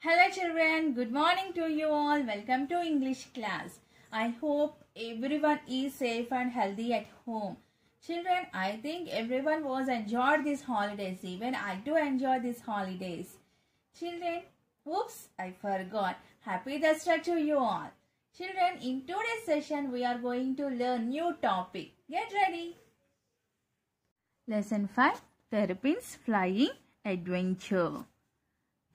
Hello children, good morning to you all. Welcome to English class. I hope everyone is safe and healthy at home. Children, I think everyone was enjoyed these holidays. Even I do enjoy these holidays. Children, oops, I forgot. Happy Dasra to you all. Children, in today's session, we are going to learn new topic. Get ready. Lesson 5, Terrapins Flying Adventure.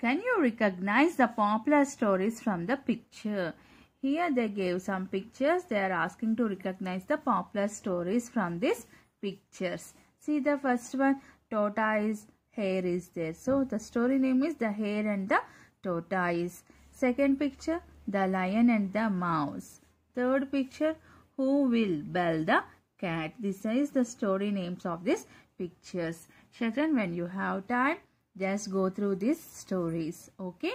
Can you recognize the popular stories from the picture? Here they gave some pictures. They are asking to recognize the popular stories from these pictures. See the first one, tortoise, hair is there. So the story name is The hair and the Tortoise. Second picture, The Lion and the Mouse. Third picture, Who Will Bell the Cat. This is the story names of these pictures. Children, when you have time, just go through these stories. Okay.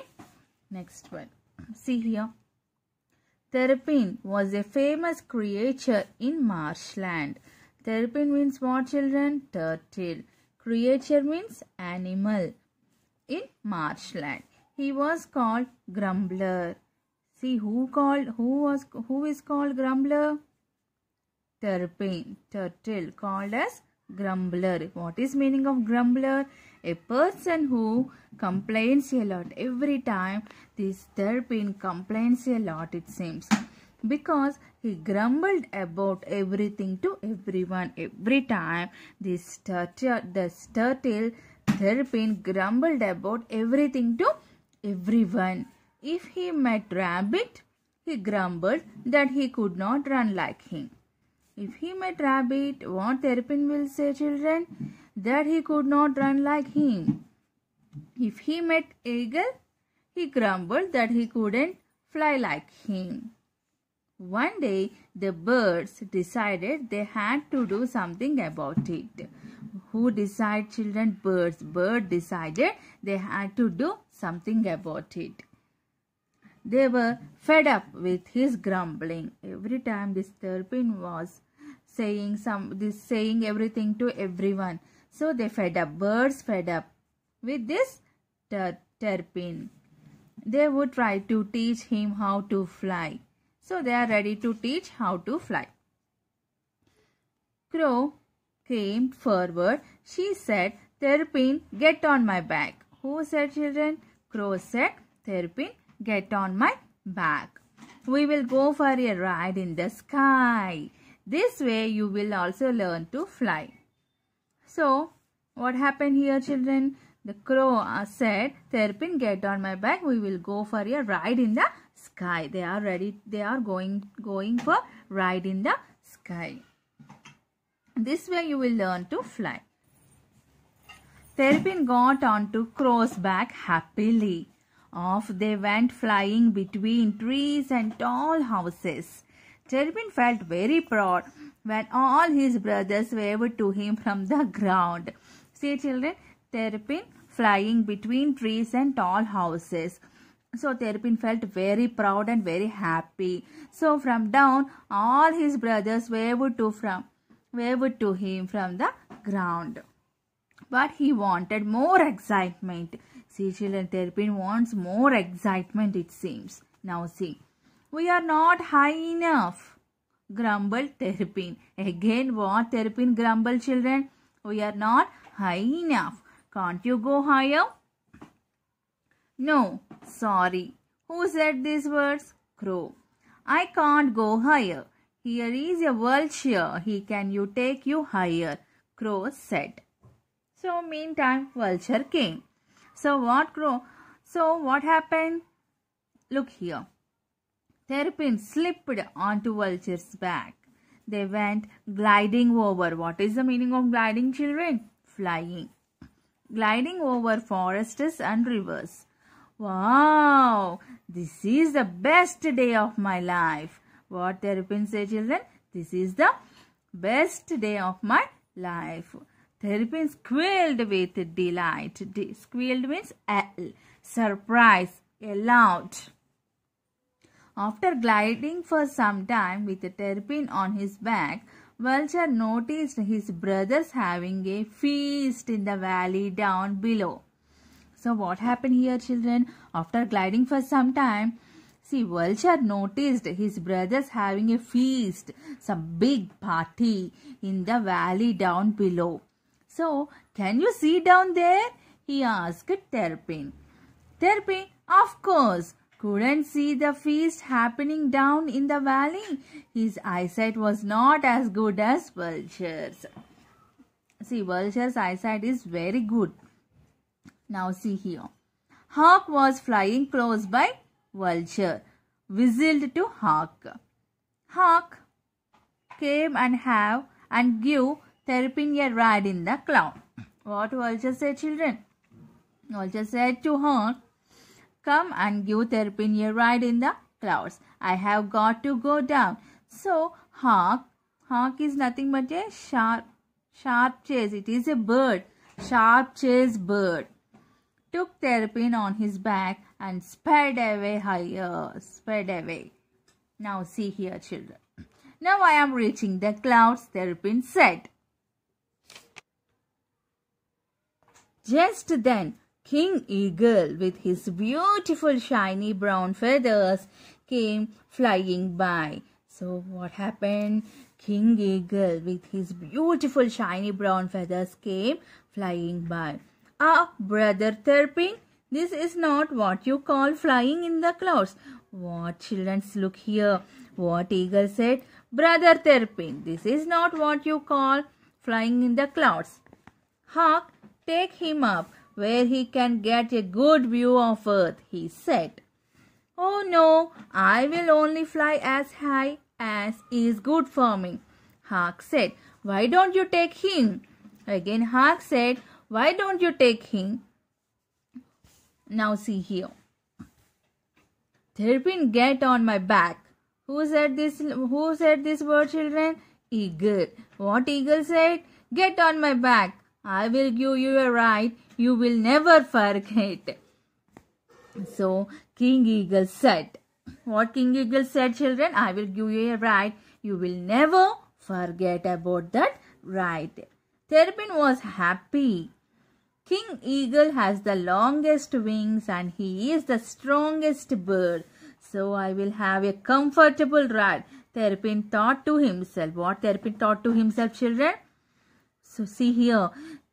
Next one. See here. Terrapin was a famous creature in marshland. Terrapin means what children? Turtle. Creature means animal in marshland. He was called grumbler. See who called who was who is called grumbler? Terrapin. Turtle called as grumbler what is meaning of grumbler a person who complains a lot every time this terpene complains a lot it seems because he grumbled about everything to everyone every time this turtle the turtle terpene grumbled about everything to everyone if he met rabbit he grumbled that he could not run like him if he met Rabbit, what Terpin will say, children? That he could not run like him. If he met Eagle, he grumbled that he couldn't fly like him. One day, the birds decided they had to do something about it. Who decide children? Birds. Bird decided they had to do something about it. They were fed up with his grumbling. Every time this Turpin was saying some this saying everything to everyone so they fed up birds fed up with this ter they would try to teach him how to fly so they are ready to teach how to fly crow came forward she said "Terpene, get on my back who said children crow said "Terpene, get on my back we will go for a ride in the sky this way you will also learn to fly. So what happened here children? The crow uh, said, Terpin get on my back. We will go for a ride in the sky. They are ready. They are going, going for ride in the sky. This way you will learn to fly. Terpin got onto crow's back happily. Off they went flying between trees and tall houses. Cherubin felt very proud when all his brothers waved to him from the ground. See children, Terrapin flying between trees and tall houses. So Terrapin felt very proud and very happy. So from down, all his brothers waved to from waved to him from the ground. But he wanted more excitement. See children, Terrapin wants more excitement it seems. Now see. We are not high enough, grumbled Terpin. Again, what Terpin grumbled, children? We are not high enough. Can't you go higher? No, sorry. Who said these words? Crow. I can't go higher. Here is a vulture. He can you take you higher. Crow said. So meantime, vulture came. So what crow? So what happened? Look here. Terrapin slipped onto Vulture's back. They went gliding over. What is the meaning of gliding, children? Flying. Gliding over forests and rivers. Wow! This is the best day of my life. What Terrapin say, children? This is the best day of my life. Terrapin squealed with delight. De squealed means uh, surprise, aloud. After gliding for some time with a terpin on his back, Vulture noticed his brothers having a feast in the valley down below. So what happened here children? After gliding for some time, see Vulture noticed his brothers having a feast, some big party in the valley down below. So can you see down there? He asked Terpin. Terpin, of course, couldn't see the feast happening down in the valley. His eyesight was not as good as vultures. See, vulture's eyesight is very good. Now see here. Hawk was flying close by vulture. Whistled to Hawk. Hawk came and have and give Terpin a ride in the clown. What vulture said children? Vulture said to Hawk, come and give Terpin a ride in the clouds. I have got to go down. So, hawk, hawk is nothing but a sharp, sharp chase. It is a bird, sharp chase bird. Took Terpin on his back and sped away higher, sped away. Now see here children. Now I am reaching the clouds, Terpin said. Just then, King Eagle with his beautiful shiny brown feathers came flying by. So what happened? King Eagle with his beautiful shiny brown feathers came flying by. Ah, brother Turpin, this is not what you call flying in the clouds. What childrens look here. What Eagle said, brother Turpin, this is not what you call flying in the clouds. Hark, take him up where he can get a good view of earth, he said. Oh no, I will only fly as high as is good for me, Hark said. Why don't you take him? Again Hark said, why don't you take him? Now see here. Terpin, get on my back. Who said this? Who said this word, children? Eagle. What eagle said? Get on my back. I will give you a ride. You will never forget. So King Eagle said, what King Eagle said, children, I will give you a ride. You will never forget about that ride. Terpin was happy. King Eagle has the longest wings and he is the strongest bird. So I will have a comfortable ride. Terpin thought to himself. What Terpin thought to himself, children? So see here,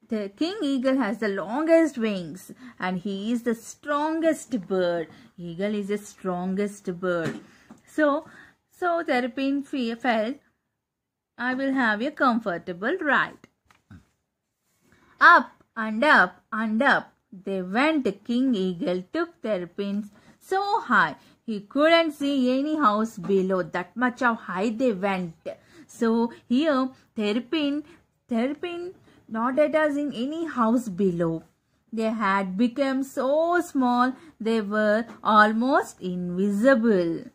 the king eagle has the longest wings and he is the strongest bird. Eagle is the strongest bird. So, so Therapin felt, I will have a comfortable ride. Up and up and up they went. The King Eagle took Therapin so high. He couldn't see any house below. That much of high they went. So here Therapin not at us in any house below. They had become so small they were almost invisible.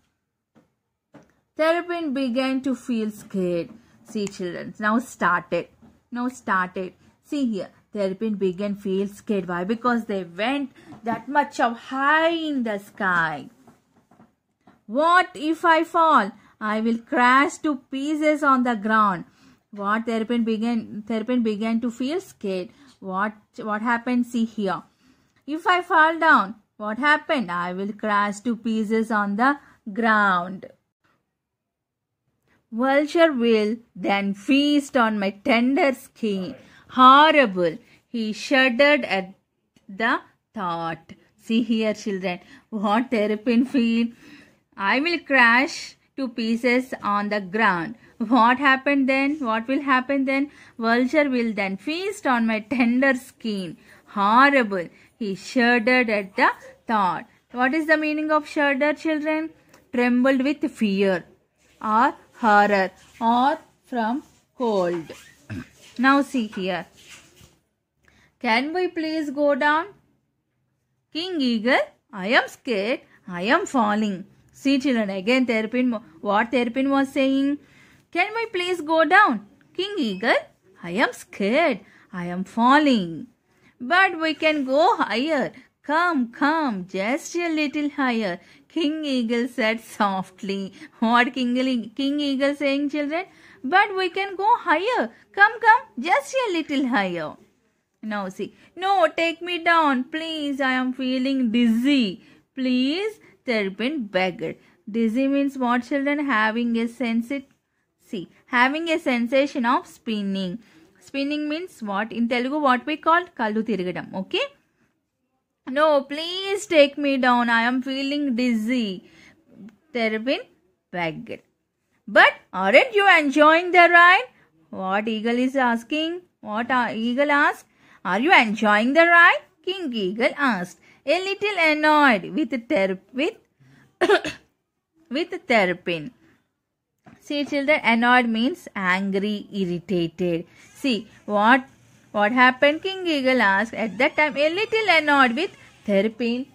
Terrapin began to feel scared. See children, now started. Now started. See here, Terrapin began feel scared. Why? Because they went that much of high in the sky. What if I fall? I will crash to pieces on the ground. What Terpen began Terpen began to feel scared. What what happened? See here. If I fall down, what happened? I will crash to pieces on the ground. Vulture will then feast on my tender skin. Horrible. He shuddered at the thought. See here, children. What Terrapin feel? I will crash to pieces on the ground. What happened then? What will happen then? Vulture will then feast on my tender skin. Horrible. He shuddered at the thought. What is the meaning of shudder, children? Trembled with fear or horror or from cold. now see here. Can we please go down? King Eagle, I am scared. I am falling. See children, again Terpin, what Terpin was saying? Can my place go down? King Eagle, I am scared. I am falling. But we can go higher. Come, come, just a little higher. King Eagle said softly. What King, King Eagle saying, children? But we can go higher. Come, come, just a little higher. Now see. No, take me down, please. I am feeling dizzy. Please, Turpin begged. Dizzy means what, children? Having a sensitive See, having a sensation of spinning. Spinning means what? In Telugu, what we call kallu tirigadam. Okay? No, please take me down. I am feeling dizzy. Terabin begged. But aren't you enjoying the ride? What eagle is asking? What eagle asked? Are you enjoying the ride? King Eagle asked, a little annoyed with Terp with with Terpin. See children, annoyed means angry, irritated. See, what, what happened? King Eagle asked at that time, a little annoyed with Therapin.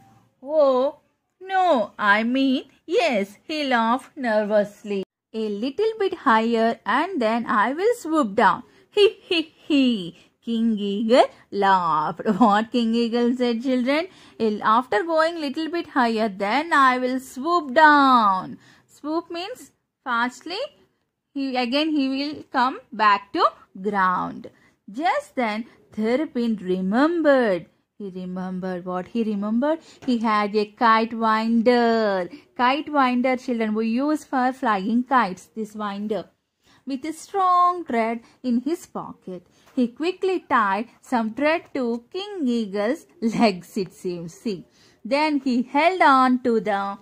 Oh, no, I mean, yes, he laughed nervously. A little bit higher and then I will swoop down. He, he, he. King Eagle laughed. What King Eagle said, children? After going little bit higher, then I will swoop down. Swoop means Fastly, he, again he will come back to ground. Just then, Therapin remembered. He remembered what he remembered. He had a kite winder. Kite winder, children, we use for flying kites. This winder. With a strong thread in his pocket, he quickly tied some thread to King Eagle's legs, it seems. See. Then he held on to the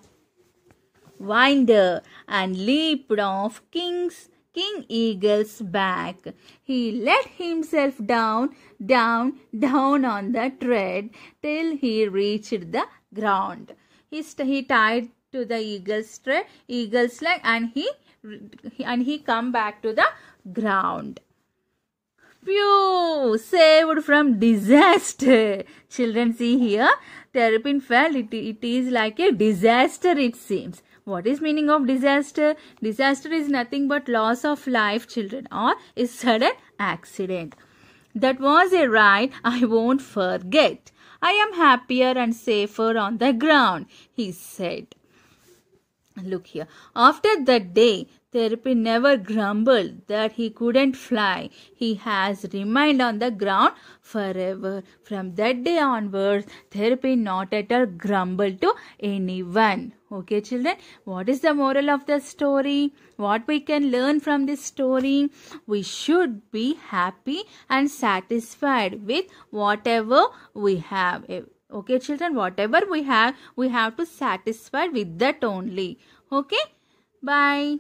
winder and leaped off King's King Eagle's back. He let himself down, down, down on the tread till he reached the ground. He, he tied to the eagle's tread, eagle's leg and he and he come back to the ground. Phew! Saved from disaster. Children, see here. Terrapin fell. It, it is like a disaster it seems. What is meaning of disaster? Disaster is nothing but loss of life, children, or is sudden accident. That was a ride I won't forget. I am happier and safer on the ground, he said. Look here. After that day, Therapy never grumbled that he couldn't fly. He has remained on the ground forever. From that day onwards, Therapy not at all grumbled to anyone. Okay, children, what is the moral of the story? What we can learn from this story? We should be happy and satisfied with whatever we have. Eh, okay, children, whatever we have, we have to satisfy with that only. Okay, bye.